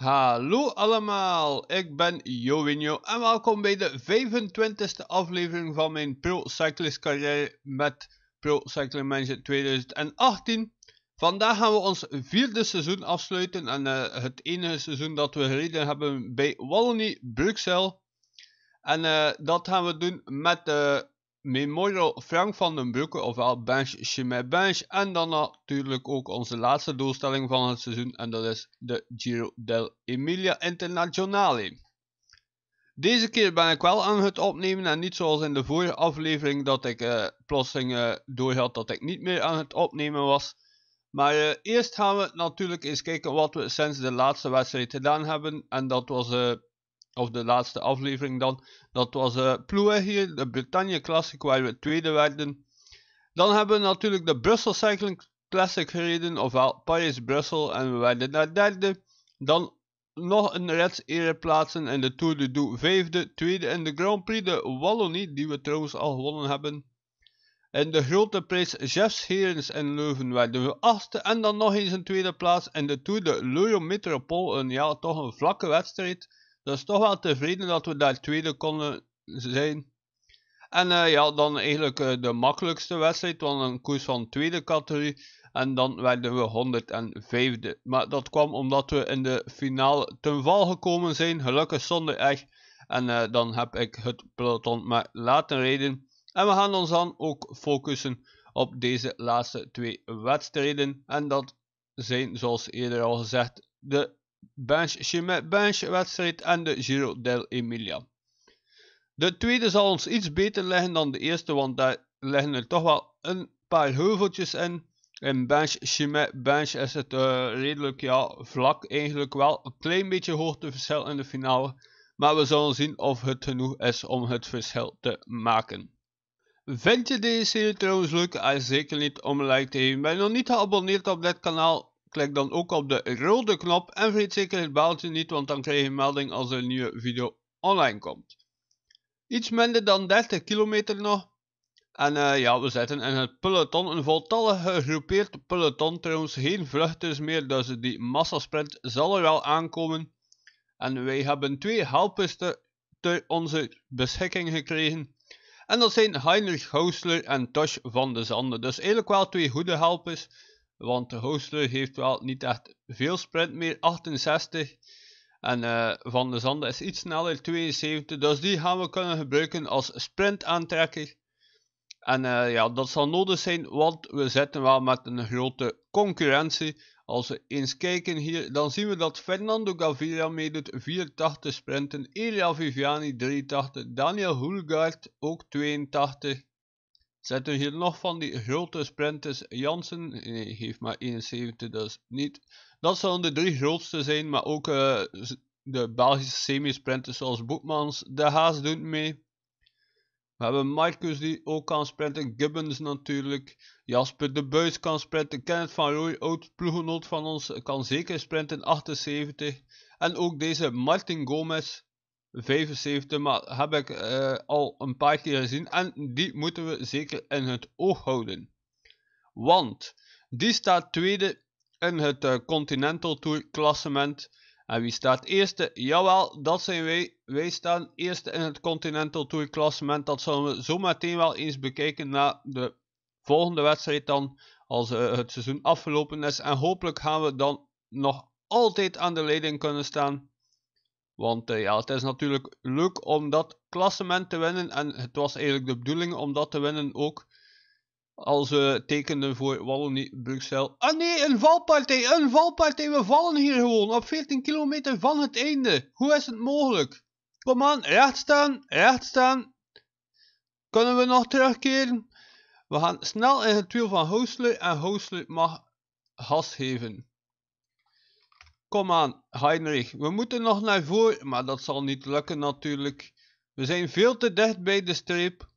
Hallo allemaal, ik ben Jovinho en welkom bij de 25e aflevering van mijn Pro Cyclist carrière met Pro Cycling Manager 2018. Vandaag gaan we ons vierde seizoen afsluiten en eh, het enige seizoen dat we gereden hebben bij Wallonie Bruxelles. En eh, dat gaan we doen met de eh, Memorial Frank van den Broeke, ofwel Bench Chimay Bench. En dan natuurlijk ook onze laatste doelstelling van het seizoen en dat is de Giro dell'Emilia Internazionale. Deze keer ben ik wel aan het opnemen en niet zoals in de vorige aflevering dat ik uh, plotseling uh, eh, doorhad dat ik niet meer aan het opnemen was. Maar eh, eerst gaan we natuurlijk eens kijken wat we sinds de laatste wedstrijd gedaan hebben. En dat was of de laatste aflevering dan, dat was uh, eh, Ploeg hier, de Bretagne Classic waar we tweede werden. Dan hebben we natuurlijk de Brussel Cycling Classic gereden, ofwel Paris-Brussel en we werden daar derde. Dan nog een reds plaatsen in de Tour de Doux vijfde, tweede in de Grand Prix de Wallonie, die we trouwens al gewonnen hebben. In de grote prijs Jeffs Herens in Leuven werden we achtste en dan nog eens een tweede plaats in de Tour de Leuven Metropole, een ja toch een vlakke wedstrijd. Dus toch wel tevreden dat we daar tweede konden zijn. En eh, ja, dan eigenlijk eh, de makkelijkste wedstrijd, want een koers van tweede categorie. En dan werden we 105e. Maar dat kwam omdat we in de finale ten val gekomen zijn, gelukkig zonder echt. En eh, dan heb ik het peloton maar laten rijden. En we gaan ons dan ook focussen op deze laatste twee wedstrijden. En dat zijn, zoals eerder al gezegd, de wedstrijd en de Giro del Emilia. De tweede zal ons iets beter leggen dan de eerste, want daar leggen er toch wel een paar heuveltjes in. In bench, Chimet, bench is het eh, redelijk ja, vlak eigenlijk wel. Een klein beetje hoogteverschil in de finale. Maar we zullen zien of het genoeg is om het verschil te maken. Vind je deze serie trouwens leuk? Ah, zeker niet om een like te geven. Ben je nog niet geabonneerd op dit kanaal? Klik dan ook op de rode knop en vergeet zeker het belletje niet, want dan krijg je een melding als er een nieuwe video online komt. Iets minder dan 30 kilometer nog. En eh, ja, we zitten in het peloton, een voltallig gegroepeerd peloton. Trouwens, geen vluchters meer, dus die massasprint zal er wel aankomen. En wij hebben twee helpers te, onze beschikking gekregen. En dat zijn Heinrich Hausler en Tosh van de Zanden. Dus eigenlijk wel twee goede helpers. Want de Hoosler heeft wel niet echt veel sprint meer, 68. En eh, Van de Zande is iets sneller, 72. Dus die gaan we kunnen gebruiken als sprintaantrekker. En eh, ja, dat zal nodig zijn, want we zitten wel met een grote concurrentie. Als we eens kijken hier, dan zien we dat Fernando Gaviria meedoet 84 sprinten, Elia Viviani 83, Daniel Hulgaard ook 82, Zetten hier nog van die grote sprinters. Jansen nee, heeft maar 71, dus niet. Dat zullen de drie grootste zijn, maar ook eh, de Belgische semi-sprinters zoals Boekmans, De Haas doet mee. We hebben Marcus die ook kan sprinten, Gibbons natuurlijk, Jasper de Buis kan sprinten, Kenneth van Rooij, oud ploegenoot van ons, kan zeker sprinten 78. En ook deze Martin Gomez 75, maar heb ik eh, al een paar keer gezien en die moeten we zeker in het oog houden. Want die staat tweede in het eh, Continental Tour klassement. En wie staat eerste? Jawel, dat zijn wij. Wij staan eerste in het Continental Tour klassement. Dat zullen we zo meteen wel eens bekijken na de volgende wedstrijd dan. Als eh, het seizoen afgelopen is. En hopelijk gaan we dan nog altijd aan de leiding kunnen staan. Want eh, ja, het is natuurlijk leuk om dat klassement te winnen. En het was eigenlijk de bedoeling om dat te winnen ook. Als we eh, tekenen tekenden voor Wallonie Bruxelles. Ah nee, een valpartij, een valpartij. We vallen hier gewoon op 14 kilometer van het einde. Hoe is het mogelijk? Kom aan, recht staan, recht staan. Kunnen we nog terugkeren? We gaan snel in het wiel van Hoosler en Hoosler mag gas geven. Kom aan, Heinrich, we moeten nog naar voren, maar dat zal niet lukken natuurlijk. We zijn veel te dicht bij de streep.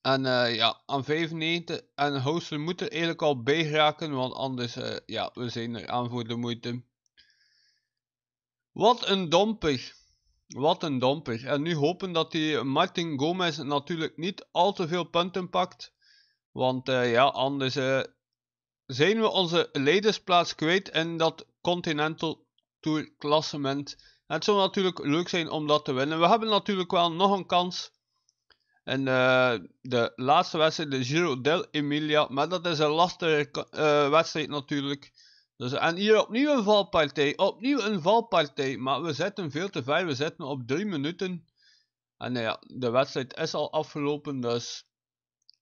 En eh, ja, aan 95 en Hooster moet er eigenlijk al bij raken, want anders, eh, ja, we zijn er aan voor de moeite. Wat een domper. Wat een domper. En nu hopen dat die Martin Gomez natuurlijk niet al te veel punten pakt. Want eh, ja, anders zijn we onze leidersplaats kwijt en dat Continental Tour klassement. het zou natuurlijk leuk zijn om dat te winnen. We hebben natuurlijk wel nog een kans en eh, de laatste wedstrijd, de Giro del Emilia. Maar dat is een lastige eh, wedstrijd natuurlijk. Dus, en hier opnieuw een valpartij. Opnieuw een valpartij. Maar we zitten veel te ver. We zitten op 3 minuten. En eh, ja, de wedstrijd is al afgelopen. Dus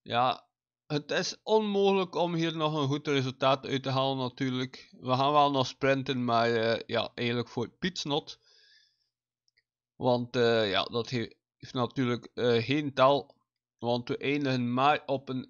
ja, het is onmogelijk om hier nog een goed resultaat uit te halen natuurlijk. We gaan wel nog sprinten, maar eh, ja, eigenlijk voor Pietsnot. Want eh, ja, dat heeft natuurlijk eh, geen tal, Want we eindigen maar op een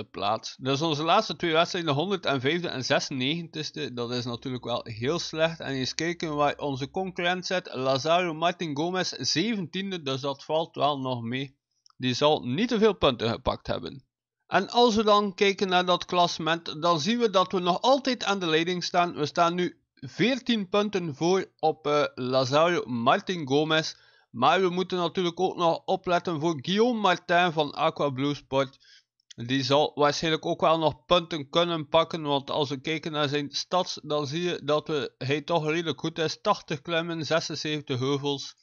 96e plaats. Dus onze laatste twee wedstrijden, de 105e en 96e, dat is natuurlijk wel heel slecht. En eens kijken waar onze concurrent zit. Lazaro Martin Gomez, 17e, dus dat valt wel nog mee die zal niet te veel punten gepakt hebben. En als we dan kijken naar dat klassement, dan zien we dat we nog altijd aan de leiding staan. We staan nu 14 punten voor op uh, Martin Gomez. Maar we moeten natuurlijk ook nog opletten voor Guillaume Martin van Aqua Blue Sport. Die zal waarschijnlijk ook wel nog punten kunnen pakken. Want als we kijken naar zijn stads, dan zie je dat hij toch redelijk goed is. 80 klimmen, 76 heuvels.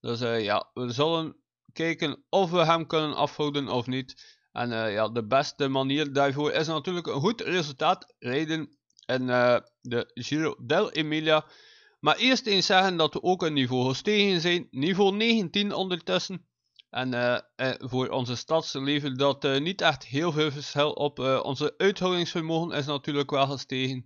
Dus eh, ja, we zullen kijken of we hem kunnen afhouden of niet. En eh, ja, de beste manier daarvoor is natuurlijk een goed resultaat rijden in uh, de Giro dell'Emilia. Maar eerst eens zeggen dat we ook een niveau gestegen zijn, niveau 19 ondertussen. En eh, voor onze stadsleven levert dat niet echt heel veel verschil op. onze uithoudingsvermogen is natuurlijk wel gestegen.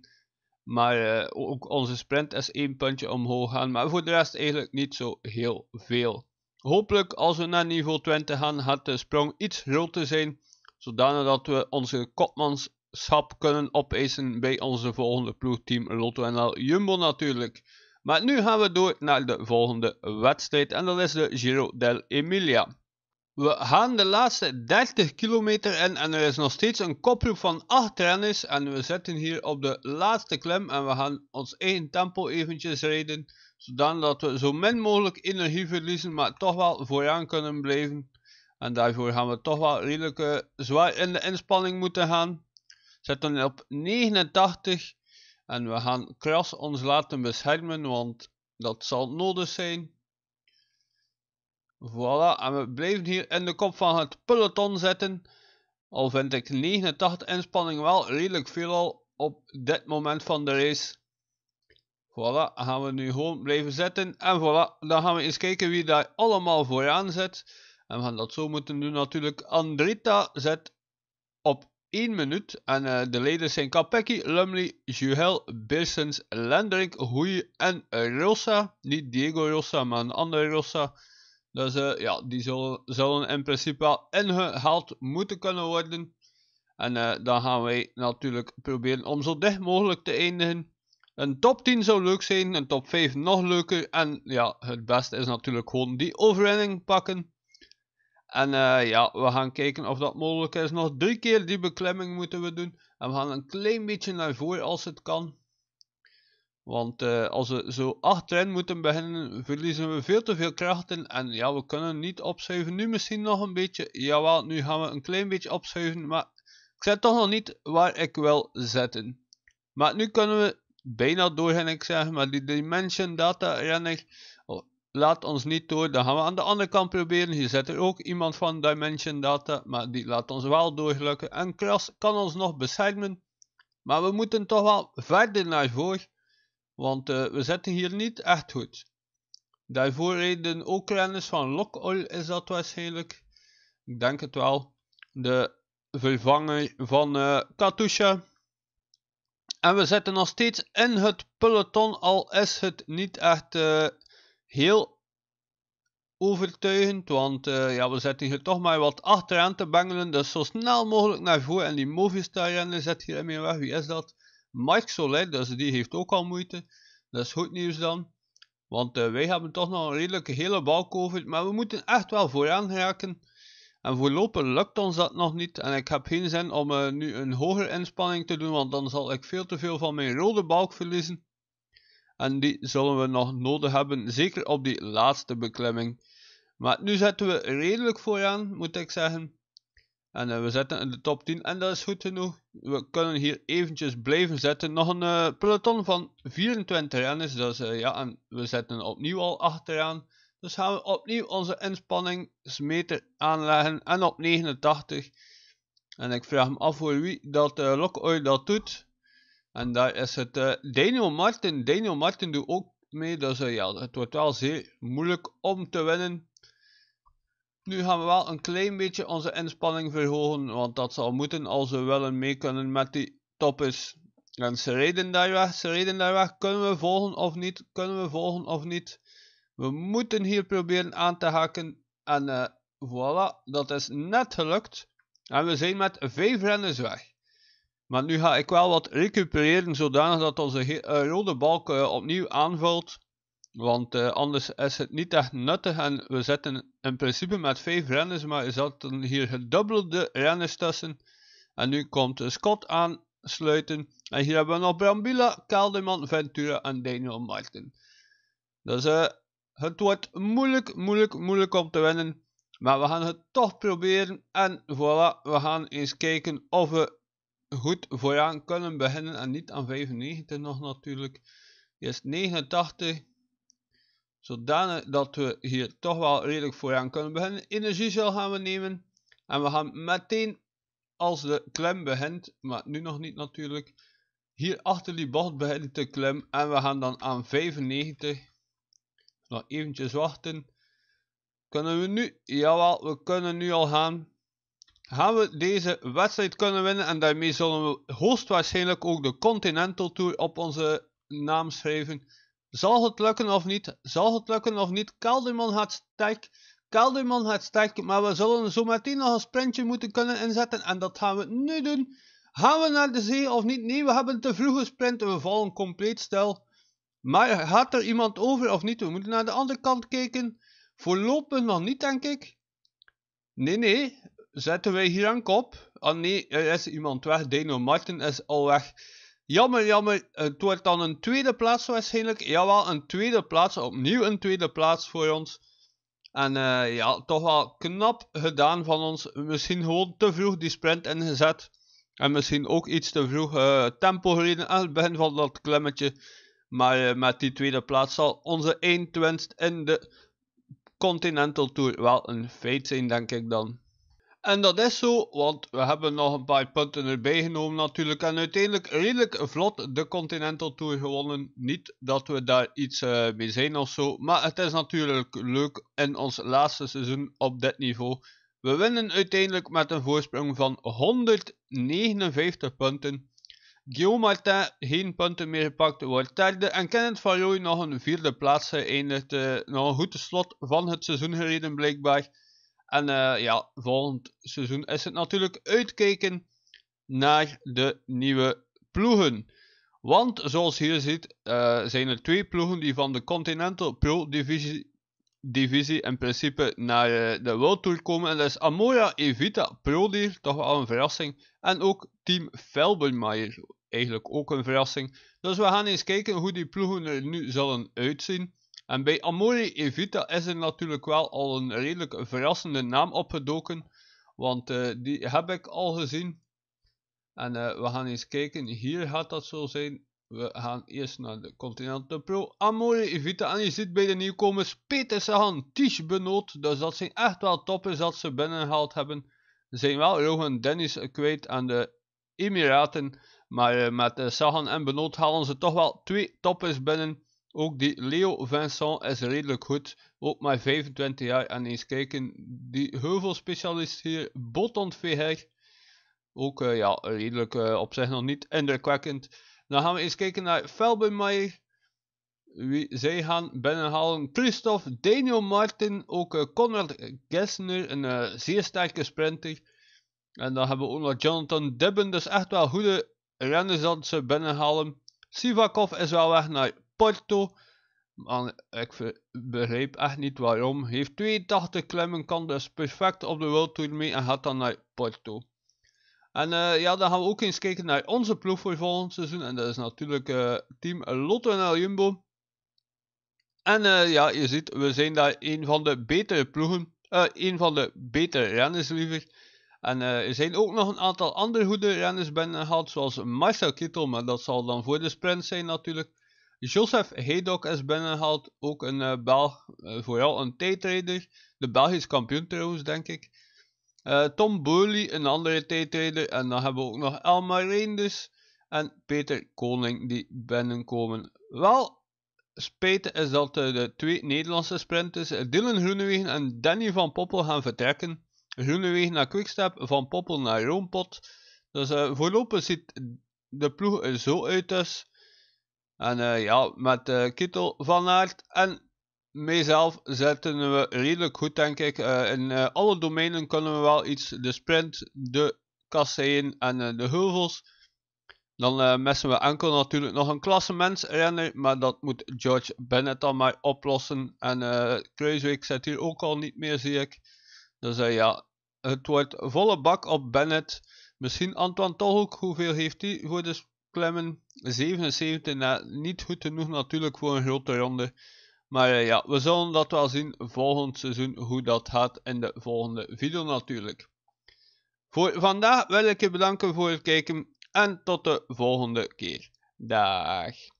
Maar ook onze sprint is één puntje omhoog gaan. Maar voor de rest eigenlijk niet zo heel veel. Hopelijk, als we naar niveau 20 gaan, gaat de sprong iets groter zijn, zodanig dat we onze kopmanschap kunnen opeisen bij onze volgende ploegteam Lotto NL Jumbo natuurlijk. Maar nu gaan we door naar de volgende wedstrijd en dat is de Giro Emilia. We gaan de laatste 30 kilometer in en er is nog steeds een koproep van 8 renners en we zitten hier op de laatste klem en we gaan ons eigen tempo eventjes rijden zodat we zo min mogelijk energie verliezen, maar toch wel vooraan kunnen blijven. En daarvoor gaan we toch wel redelijk eh, zwaar in de inspanning moeten gaan. Zetten op 89 en we gaan kras ons laten beschermen, want dat zal nodig zijn. Voilà, en we blijven hier in de kop van het peloton zitten. Al vind ik 89 inspanning wel redelijk veel al op dit moment van de race. Voilà, gaan we nu gewoon blijven zetten En voilà, dan gaan we eens kijken wie daar allemaal vooraan zet. En we gaan dat zo moeten doen natuurlijk. Andrita zet op 1 minuut. En eh, de leden zijn Capecchi, Lumley, Juhel, Beersens, Lendrik, Hoei en Rossa. Niet Diego Rossa, maar een andere Rossa. Dus eh, ja, die zullen, in principe wel ingehaald moeten kunnen worden. En eh, dan gaan wij natuurlijk proberen om zo dicht mogelijk te eindigen. Een top 10 zou leuk zijn, een top 5 nog leuker. En ja, het beste is natuurlijk gewoon die overwinning pakken. En eh, ja, we gaan kijken of dat mogelijk is. Nog drie keer die beklemming moeten we doen. En we gaan een klein beetje naar voren als het kan. Want eh, als we zo achterin moeten beginnen, verliezen we veel te veel krachten. En ja, we kunnen niet opschuiven. Nu misschien nog een beetje. Jawel, nu gaan we een klein beetje opschuiven. Maar ik zet toch nog niet waar ik wil zetten. Maar nu kunnen we bijna door, en ik zeg, maar die dimension data renner oh, laat ons niet door. Dan gaan we aan de andere kant proberen. Hier zit er ook iemand van dimension data, maar die laat ons wel doorgelukken. En Kras kan ons nog beschermen, maar we moeten toch wel verder naar voren, want eh, we zitten hier niet echt goed. Daarvoor reden ook renners van Lokol is dat waarschijnlijk. Ik denk het wel. De vervanger van eh, Katusha. En we zitten nog steeds in het peloton, al is het niet echt eh, heel overtuigend. Want eh, ja, we zitten hier toch maar wat achteraan te bengelen. Dus zo snel mogelijk naar voren. En die Movistar-renner zit hier in weg. Wie is dat? Mike Soler, dus die heeft ook al moeite. Dat is goed nieuws dan. Want eh, wij hebben toch nog een redelijke hele balk over. Maar we moeten echt wel vooraan raken. En voorlopig lukt ons dat nog niet. En ik heb geen zin om eh, nu een hogere inspanning te doen, want dan zal ik veel te veel van mijn rode balk verliezen. En die zullen we nog nodig hebben, zeker op die laatste beklimming. Maar nu zetten we redelijk vooraan, moet ik zeggen. En eh, we zetten in de top 10 en dat is goed genoeg. We kunnen hier eventjes blijven zetten. Nog een eh, peloton van 24 renners. Dus ja, en we zetten opnieuw al achteraan. Dus gaan we opnieuw onze inspanningsmeter aanleggen en op 89. En ik vraag me af voor wie dat uh, dat doet. En daar is het eh, Daniel Martin. Daniel Martin doet ook mee. Dus uh, ja, het wordt wel zeer moeilijk om te winnen. Nu gaan we wel een klein beetje onze inspanning verhogen. Want dat zal moeten als we willen mee kunnen met die toppers. En ze reden daar weg, ze reden daar weg. Kunnen we volgen of niet? Kunnen we volgen of niet? We moeten hier proberen aan te haken. En eh, voilà, dat is net gelukt. En we zijn met vijf renners weg. Maar nu ga ik wel wat recupereren zodanig dat onze eh, rode balk eh, opnieuw aanvalt. Want anders is het niet echt nuttig. En we zitten in principe met vijf renners, maar er zaten hier gedubbelde renners tussen. En nu komt Scott aansluiten. En hier hebben we nog Brambilla, Kelderman, Ventura en Daniel Martin. Dus eh het wordt moeilijk, moeilijk, moeilijk om te winnen. Maar we gaan het toch proberen. En voilà, we gaan eens kijken of we goed vooraan kunnen beginnen. En niet aan 95 nog natuurlijk. Eerst 89. Zodanig dat we hier toch wel redelijk vooraan kunnen beginnen. Energiecel gaan we nemen. En we gaan meteen als de klem begint. Maar nu nog niet natuurlijk. Hier achter die bocht begint de klem. En we gaan dan aan 95. Nog eventjes wachten. Kunnen we nu? Jawel, we kunnen nu al gaan. Gaan we deze wedstrijd kunnen winnen en daarmee zullen we hoogstwaarschijnlijk ook de Continental Tour op onze naam schrijven. Zal het lukken of niet? Zal het lukken of niet? Kelderman gaat sterk. Kelderman gaat sterk, maar we zullen zo meteen nog een sprintje moeten kunnen inzetten en dat gaan we nu doen. Gaan we naar de zee of niet? Nee, we hebben te vroeg gesprint en we vallen compleet stil. Maar gaat er iemand over of niet? We moeten naar de andere kant kijken. Voorlopig nog niet, denk ik. Nee, nee. Zetten wij hier aan kop. Ah nee, er is iemand weg. Dino Martin is al weg. Jammer, jammer. Het wordt dan een tweede plaats waarschijnlijk. Jawel, een tweede plaats. Opnieuw een tweede plaats voor ons. En eh, ja, toch wel knap gedaan van ons. Misschien gewoon te vroeg die sprint ingezet. En misschien ook iets te vroeg eh, tempo gereden aan het begin van dat klemmetje. Maar eh, met die tweede plaats zal onze eindwinst in de Continental Tour wel een feit zijn, denk ik dan. En dat is zo, want we hebben nog een paar punten erbij genomen natuurlijk. En uiteindelijk redelijk vlot de Continental Tour gewonnen. Niet dat we daar iets uh, mee zijn of zo. Maar het is natuurlijk leuk in ons laatste seizoen op dit niveau. We winnen uiteindelijk met een voorsprong van 159 punten. Guillaume Martin geen punten meer gepakt, wordt derde en Kenneth van Rooij nog een vierde plaats geëindigd. Uh, nog een goed slot van het seizoen gereden blijkbaar. En eh, ja, volgend seizoen is het natuurlijk uitkijken naar de nieuwe ploegen. Want zoals hier ziet eh, zijn er twee ploegen die van de Continental Pro Divisie, divisie in principe naar de World Tour komen. En dat is Amora Evita Prodier, toch wel een verrassing. En ook Team Felbermaier eigenlijk ook een verrassing. Dus we gaan eens kijken hoe die ploegen er nu zullen uitzien. En bij Amore Evita is er natuurlijk wel al een redelijk verrassende naam opgedoken. Want eh, die heb ik al gezien. En eh, we gaan eens kijken. Hier gaat dat zo zijn. We gaan eerst naar de Continental Pro. Amore Evita. En je ziet bij de nieuwkomers Peter Sagan, Tisch Dus dat zijn echt wel toppers dat ze binnengehaald hebben. Ze zijn wel Rohan Dennis kwijt aan de Emiraten. Maar eh, met eh, Sagan en Benoot halen ze toch wel twee toppers binnen. Ook die Leo Vincent is redelijk goed. Ook maar 25 jaar. En eens kijken, die heuvelspecialist hier, Botond Veher. Ook eh, ja, redelijk op zich nog niet indrukwekkend. Dan gaan we eens kijken naar Felbenmeijer. Wie zij gaan binnenhalen. Christophe, Daniel Martin, ook uh, Conrad Gessner, een zeer sterke sprinter. En dan hebben we ook nog Jonathan Dibben. Dus echt wel goede ze binnenhalen. Sivakov is wel weg naar Porto. Maar ik begrijp echt niet waarom. Heeft 82 klimmen, kan dus perfect op de World Tour mee en gaat dan naar Porto. En eh, ja, dan gaan we ook eens kijken naar onze ploeg voor volgend seizoen. En dat is natuurlijk eh, team Lotto en Jumbo. En eh, ja, je ziet, we zijn daar een van de betere ploegen. een van de betere renners liever. En uh, er zijn ook nog een aantal andere goede renners binnengehaald, zoals Marcel Kittel, maar dat zal dan voor de sprint zijn natuurlijk. Joseph Hedok is binnengehaald, ook een eh, Belg, eh, vooral een tijdrijder. De Belgisch kampioen trouwens, denk ik. Tom Burley, een andere tijdrijder. En dan hebben we ook nog Elmar Reinders en Peter Koning die binnenkomen. Wel, spijtig is dat de twee Nederlandse sprinters, Dylan Groenewegen en Danny van Poppel, gaan vertrekken groene wegen naar Quickstep, Van Poppel naar Roompot. Dus eh, voorlopig ziet de ploeg er zo uit dus. En eh, ja, met uh, Kittel van Aert en mijzelf zitten we redelijk goed, denk ik. in alle domeinen kunnen we wel iets. De sprint, de kasseien en de heuvels. Dan missen we enkel natuurlijk nog een rennen, Maar dat moet George Bennett dan maar oplossen. En Kruiswijk zit hier ook al niet meer, zie ik. Dus ja, het wordt volle bak op Bennett. Misschien Antoine toch ook. Hoeveel heeft hij voor de klemmen? 77. Nou, niet goed genoeg natuurlijk voor een grote ronde. Maar eh, ja, we zullen dat wel zien volgend seizoen hoe dat gaat in de volgende video natuurlijk. Voor vandaag wil ik je bedanken voor het kijken en tot de volgende keer. Dag.